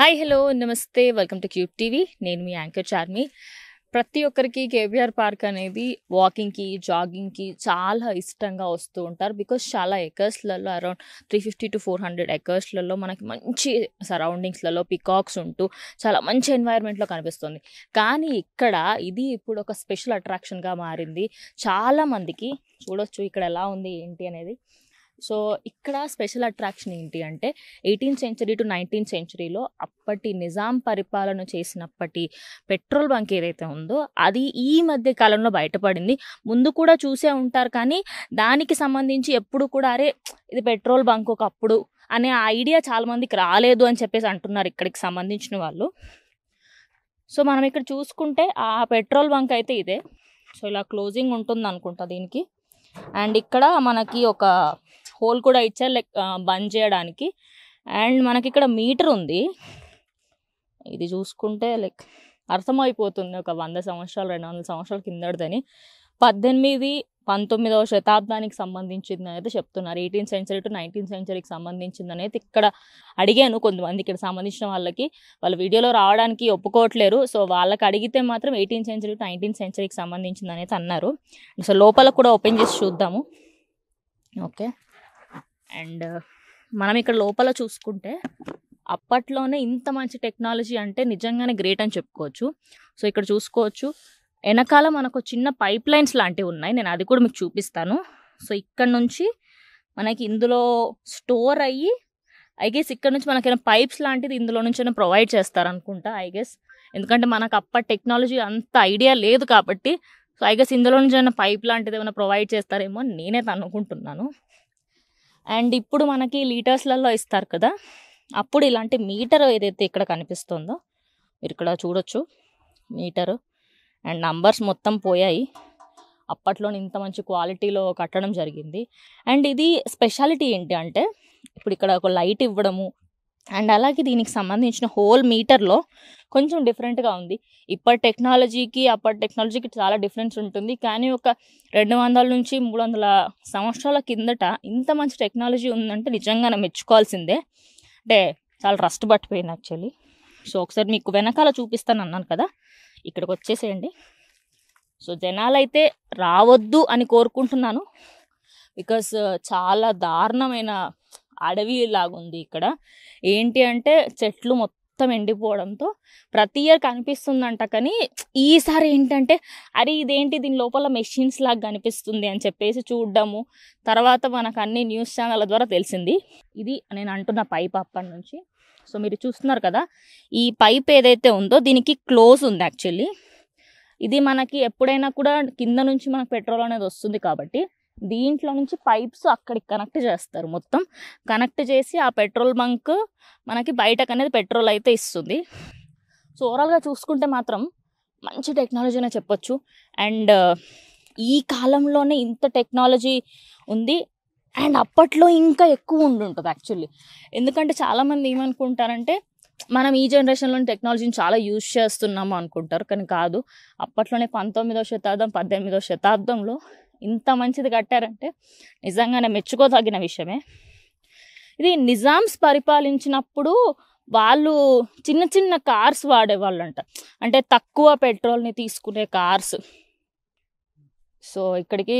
hi hello నమస్తే welcome to cute TV నేను మీ యాంకర్ చార్మి ప్రతి ఒక్కరికి కేబిఆర్ పార్క్ అనేది వాకింగ్కి జాగింగ్కి చాలా ఇష్టంగా వస్తూ ఉంటారు బికాస్ చాలా ఎకర్స్లలో around three fifty to four hundred ఎకర్స్లలో మనకి మంచి సరౌండింగ్స్లలో పికాక్స్ ఉంటూ చాలా మంచి ఎన్వైర్న్మెంట్లో కనిపిస్తుంది కానీ ఇక్కడ ఇది ఇప్పుడు ఒక స్పెషల్ అట్రాక్షన్గా మారింది చాలామందికి చూడొచ్చు ఇక్కడ ఎలా ఉంది ఏంటి అనేది సో ఇక్కడ స్పెషల్ అట్రాక్షన్ ఏంటి అంటే ఎయిటీన్త్ సెంచరీ టు నైన్టీన్త్ సెంచరీలో అప్పటి నిజాం పరిపాలన చేసినప్పటి పెట్రోల్ బంక్ ఏదైతే ఉందో అది ఈ మధ్య కాలంలో బయటపడింది ముందు కూడా చూసే ఉంటారు కానీ దానికి సంబంధించి ఎప్పుడు కూడా అరే ఇది పెట్రోల్ బంక్ ఒకప్పుడు అనే ఐడియా చాలామందికి రాలేదు అని చెప్పేసి అంటున్నారు ఇక్కడికి సంబంధించిన వాళ్ళు సో మనం ఇక్కడ చూసుకుంటే ఆ పెట్రోల్ బంక్ అయితే ఇదే సో ఇలా క్లోజింగ్ ఉంటుంది అనుకుంటా దీనికి అండ్ ఇక్కడ మనకి ఒక హోల్ కూడా ఇచ్చారు లైక్ బంద్ చేయడానికి అండ్ మనకి ఇక్కడ మీటర్ ఉంది ఇది చూసుకుంటే లైక్ అర్థమైపోతుంది ఒక వంద సంవత్సరాలు రెండు వందల సంవత్సరాల కిందడిదని పద్దెనిమిది పంతొమ్మిదవ శతాబ్దానికి సంబంధించింది అనేది చెప్తున్నారు ఎయిటీన్ సెంచరీ టు నైన్టీన్ సెంచరీకి సంబంధించింది అనేది ఇక్కడ అడిగాను కొంతమంది ఇక్కడ సంబంధించిన వాళ్ళకి వాళ్ళ వీడియోలో రావడానికి ఒప్పుకోవట్లేరు సో వాళ్ళకి అడిగితే మాత్రం ఎయిటీన్త్ సెంచరీ టు నైన్టీన్ సెంచరీకి సంబంధించింది అనేది అన్నారు సో లోపల కూడా ఓపెన్ చేసి చూద్దాము ఓకే అండ్ మనం ఇక్కడ లోపల చూసుకుంటే అప్పట్లోనే ఇంత మంచి టెక్నాలజీ అంటే నిజంగానే గ్రేట్ అని చెప్పుకోవచ్చు సో ఇక్కడ చూసుకోవచ్చు వెనకాల మనకు చిన్న పైప్ లైన్స్ లాంటివి ఉన్నాయి నేను అది కూడా మీకు చూపిస్తాను సో ఇక్కడ నుంచి మనకి ఇందులో స్టోర్ అయ్యి ఐ గెస్ ఇక్కడ నుంచి మనకైనా పైప్స్ లాంటిది ఇందులో నుంచి ప్రొవైడ్ చేస్తారనుకుంటా ఐ గెస్ ఎందుకంటే మనకు అప్పటి టెక్నాలజీ అంత ఐడియా లేదు కాబట్టి సో ఐ గెస్ ఇందులో నుంచి అయినా పైప్ లాంటిది ఏమైనా ప్రొవైడ్ చేస్తారేమో నేనైతే అనుకుంటున్నాను అండ్ ఇప్పుడు మనకి లీటర్స్లలో ఇస్తారు కదా అప్పుడు ఇలాంటి మీటర్ ఏదైతే ఇక్కడ కనిపిస్తుందో మీరు ఇక్కడ చూడొచ్చు మీటరు అండ్ నంబర్స్ మొత్తం పోయాయి అప్పట్లో ఇంత మంచి క్వాలిటీలో కట్టడం జరిగింది అండ్ ఇది స్పెషాలిటీ ఏంటి అంటే ఇప్పుడు ఇక్కడ ఒక లైట్ ఇవ్వడము అండ్ అలాగే దీనికి సంబంధించిన హోల్ మీటర్లో కొంచెం డిఫరెంట్గా ఉంది ఇప్పటి టెక్నాలజీకి అప్పటి టెక్నాలజీకి చాలా డిఫరెన్స్ ఉంటుంది కానీ ఒక రెండు వందల నుంచి మూడు వందల సంవత్సరాల కిందట ఇంత మంచి టెక్నాలజీ ఉందంటే నిజంగా నేను మెచ్చుకోవాల్సిందే అంటే చాలా రస్ట్ పట్టిపోయింది యాక్చువల్లీ సో ఒకసారి మీకు వెనకాల చూపిస్తాను అన్నాను కదా ఇక్కడికి వచ్చేసేయండి సో జనాలైతే రావద్దు అని కోరుకుంటున్నాను బికాస్ చాలా దారుణమైన అడవి లాగుంది ఇక్కడ ఏంటి అంటే చెట్లు మొత్తం ఎండిపోవడంతో ప్రతి ఇయర్ కనిపిస్తుందంట కానీ ఈసారి ఏంటంటే అరే ఇదేంటి దీని లోపల మెషిన్స్ లాగా కనిపిస్తుంది అని చెప్పేసి చూడడము తర్వాత మనకు అన్ని న్యూస్ ఛానల్ ద్వారా తెలిసింది ఇది నేను అంటున్న పైప్ అప్పటి నుంచి సో మీరు చూస్తున్నారు కదా ఈ పైప్ ఏదైతే ఉందో దీనికి క్లోజ్ ఉంది యాక్చువల్లీ ఇది మనకి ఎప్పుడైనా కూడా కింద నుంచి మనకు పెట్రోల్ అనేది వస్తుంది కాబట్టి దీంట్లో నుంచి పైప్స్ అక్కడికి కనెక్ట్ చేస్తారు మొత్తం కనెక్ట్ చేసి ఆ పెట్రోల్ బంక్ మనకి బయటకు అనేది పెట్రోల్ అయితే ఇస్తుంది సో ఓవరాల్గా చూసుకుంటే మాత్రం మంచి టెక్నాలజీనే చెప్పొచ్చు అండ్ ఈ కాలంలోనే ఇంత టెక్నాలజీ ఉంది అండ్ అప్పట్లో ఇంకా ఎక్కువ ఉంటుంది యాక్చువల్లీ ఎందుకంటే చాలామంది ఏమనుకుంటారంటే మనం ఈ జనరేషన్లోని టెక్నాలజీని చాలా యూజ్ చేస్తున్నాము అనుకుంటారు కానీ కాదు అప్పట్లోనే పంతొమ్మిదో శతాబ్దం పద్దెనిమిదో శతాబ్దంలో ఇంత మంచిది కట్టారంటే నిజంగానే మెచ్చుకోదగిన విషయమే ఇది నిజామ్స్ పరిపాలించినప్పుడు వాళ్ళు చిన్న చిన్న కార్స్ అంట అంటే తక్కువ పెట్రోల్ని తీసుకునే కార్స్ సో ఇక్కడికి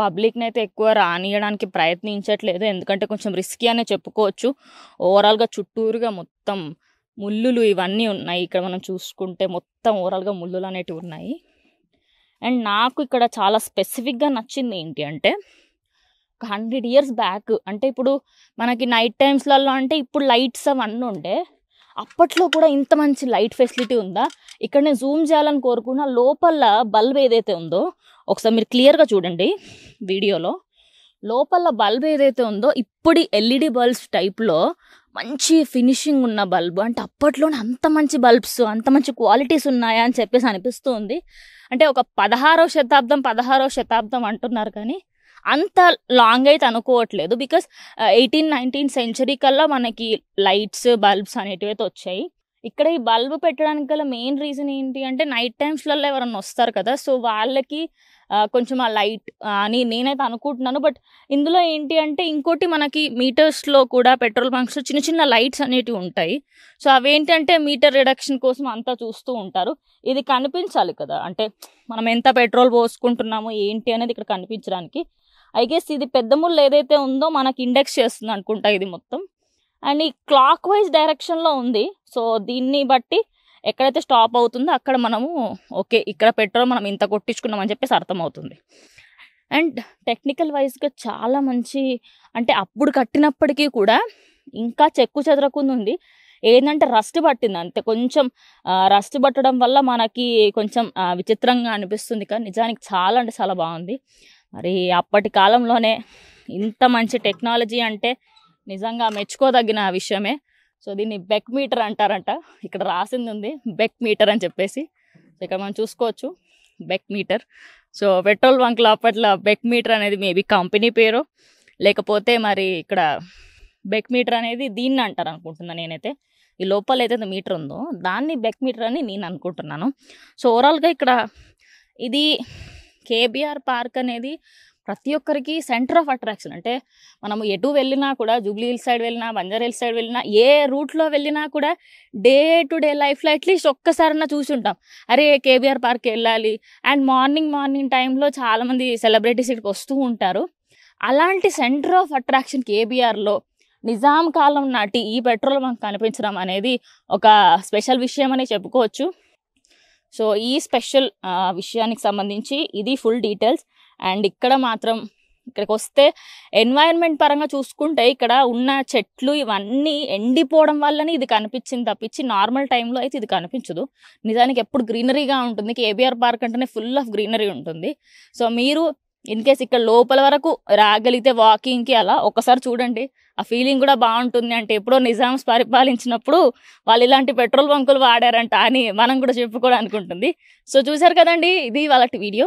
పబ్లిక్ని అయితే ఎక్కువ రానియడానికి ప్రయత్నించట్లేదు ఎందుకంటే కొంచెం రిస్కీ అనే చెప్పుకోవచ్చు ఓవరాల్గా చుట్టూరుగా మొత్తం ముళ్ళులు ఇవన్నీ ఉన్నాయి ఇక్కడ మనం చూసుకుంటే మొత్తం ఓవరాల్గా ముళ్ళులు అనేటివి ఉన్నాయి అండ్ నాకు ఇక్కడ చాలా స్పెసిఫిక్గా నచ్చింది ఏంటి అంటే ఒక హండ్రెడ్ ఇయర్స్ బ్యాక్ అంటే ఇప్పుడు మనకి నైట్ టైమ్స్లలో అంటే ఇప్పుడు లైట్స్ అవన్నీ ఉండే అప్పట్లో కూడా ఇంత మంచి లైట్ ఫెసిలిటీ ఉందా ఇక్కడ నేను జూమ్ చేయాలని కోరుకున్న లోపల బల్బ్ ఏదైతే ఉందో ఒకసారి మీరు క్లియర్గా చూడండి వీడియోలో లోపల బల్బ్ ఏదైతే ఉందో ఇప్పుడు ఎల్ఈడి బల్బ్స్ టైప్లో మంచి ఫినిషింగ్ ఉన్న బల్బు అంటే అప్పట్లోనే అంత మంచి బల్బ్స్ అంత మంచి క్వాలిటీస్ ఉన్నాయా అని చెప్పేసి అనిపిస్తుంది అంటే ఒక పదహారో శతాబ్దం పదహారో శతాబ్దం అంటున్నారు కానీ అంత లాంగ్ అయితే అనుకోవట్లేదు బికాస్ ఎయిటీన్ నైన్టీన్ సెంచరీ కల్లా మనకి లైట్స్ బల్బ్స్ అనేటివి అయితే వచ్చాయి ఇక్కడ ఈ బల్బ్ పెట్టడానికి గల మెయిన్ రీజన్ ఏంటి అంటే నైట్ టైమ్స్లలో ఎవరన్నా వస్తారు కదా సో వాళ్ళకి కొంచెం ఆ లైట్ అని నేనైతే అనుకుంటున్నాను బట్ ఇందులో ఏంటి అంటే ఇంకోటి మనకి మీటర్స్లో కూడా పెట్రోల్ బంక్స్లో చిన్న చిన్న లైట్స్ అనేటివి ఉంటాయి సో అవి ఏంటంటే మీటర్ రిడక్షన్ కోసం అంతా చూస్తూ ఉంటారు ఇది కనిపించాలి కదా అంటే మనం ఎంత పెట్రోల్ పోసుకుంటున్నామో ఏంటి అనేది ఇక్కడ కనిపించడానికి ఐ గెస్ ఇది పెద్ద ముళ్ళు ఏదైతే ఉందో మనకి ఇండెక్స్ చేస్తుంది అనుకుంటా ఇది మొత్తం అండ్ ఈ క్లాక్ వైజ్ డైరెక్షన్లో ఉంది సో దీన్ని బట్టి ఎక్కడైతే స్టాప్ అవుతుందో అక్కడ మనము ఓకే ఇక్కడ పెట్రోల్ మనం ఇంత కొట్టించుకున్నామని చెప్పేసి అర్థమవుతుంది అండ్ టెక్నికల్ వైజ్గా చాలా మంచి అంటే అప్పుడు కట్టినప్పటికీ కూడా ఇంకా చెక్కు చెదరకుండా ఉంది ఏంటంటే రస్ట్ పట్టింది అంతే కొంచెం రస్ట్ పట్టడం వల్ల మనకి కొంచెం విచిత్రంగా అనిపిస్తుంది కానీ నిజానికి చాలా అంటే చాలా బాగుంది మరి అప్పటి కాలంలోనే ఇంత మంచి టెక్నాలజీ అంటే నిజంగా మెచ్చుకోదగిన విషయమే సో దీన్ని బెక్ మీటర్ అంటారంట ఇక్కడ రాసింది ఉంది బెక్ మీటర్ అని చెప్పేసి సో ఇక్కడ మనం చూసుకోవచ్చు బెక్ మీటర్ సో పెట్రోల్ బంక్లో అప్పట్లో బెక్ మీటర్ అనేది మేబీ కంపెనీ పేరు లేకపోతే మరి ఇక్కడ బెక్ మీటర్ అనేది దీన్ని అంటారు అనుకుంటున్నాను నేనైతే ఈ లోపల ఏదైతే మీటర్ ఉందో దాన్ని బెక్ మీటర్ అని నేను అనుకుంటున్నాను సో ఓవరాల్గా ఇక్కడ ఇది కేబిఆర్ పార్క్ అనేది ప్రతి ఒక్కరికి సెంటర్ ఆఫ్ అట్రాక్షన్ అంటే మనం ఎటు వెళ్ళినా కూడా జూబ్లీ హిల్స్ సైడ్ వెళ్ళినా బంజారా హిల్ సైడ్ వెళ్ళినా ఏ రూట్లో వెళ్ళినా కూడా డే టు డే లైఫ్లో అట్లీస్ట్ ఒక్కసారన్నా చూసి ఉంటాం అరే కేబీఆర్ పార్క్ వెళ్ళాలి అండ్ మార్నింగ్ మార్నింగ్ టైంలో చాలామంది సెలబ్రిటీస్ ఇక్కడికి వస్తూ ఉంటారు అలాంటి సెంటర్ ఆఫ్ అట్రాక్షన్ కేబీఆర్లో నిజాం కాలం నాటి ఈ పెట్రోల్ బంక్ కనిపించడం అనేది ఒక స్పెషల్ విషయం అని చెప్పుకోవచ్చు సో ఈ స్పెషల్ విషయానికి సంబంధించి ఇది ఫుల్ డీటెయిల్స్ అండ్ ఇక్కడ మాత్రం ఇక్కడికి వస్తే ఎన్వైరన్మెంట్ పరంగా చూసుకుంటే ఇక్కడ ఉన్న చెట్లు ఇవన్నీ ఎండిపోవడం వల్లనే ఇది కనిపించింది తప్పించి నార్మల్ టైంలో అయితే ఇది కనిపించదు నిజానికి ఎప్పుడు గ్రీనరీగా ఉంటుంది కేబిఆర్ పార్క్ అంటేనే ఫుల్ ఆఫ్ గ్రీనరీ ఉంటుంది సో మీరు ఇన్ కేస్ ఇక్కడ లోపల వరకు రాగలిగితే వాకింగ్కి అలా ఒకసారి చూడండి ఆ ఫీలింగ్ కూడా బాగుంటుంది అంటే ఎప్పుడో నిజామ్స్ పరిపాలించినప్పుడు వాళ్ళు ఇలాంటి పెట్రోల్ బంకులు వాడారంట అని మనం కూడా చెప్పుకోవడానికి ఉంటుంది సో చూసారు కదండి ఇది వాళ్ళ వీడియో